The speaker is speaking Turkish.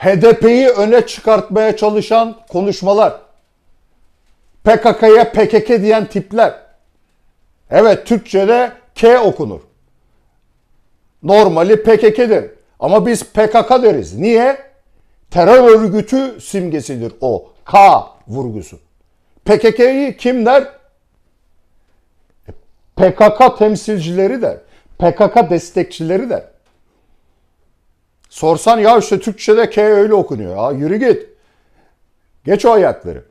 HDP'yi öne çıkartmaya çalışan konuşmalar. PKK'ya PKK diyen tipler. Evet Türkçe'de K okunur. Normali PKK'dir. Ama biz PKK deriz. Niye? Terör örgütü simgesidir o. K vurgusu. PKK'yı kim der? E, PKK temsilcileri der. PKK destekçileri der. Sorsan ya işte Türkçe'de K öyle okunuyor. Ya yürü git. Geç o ayakları.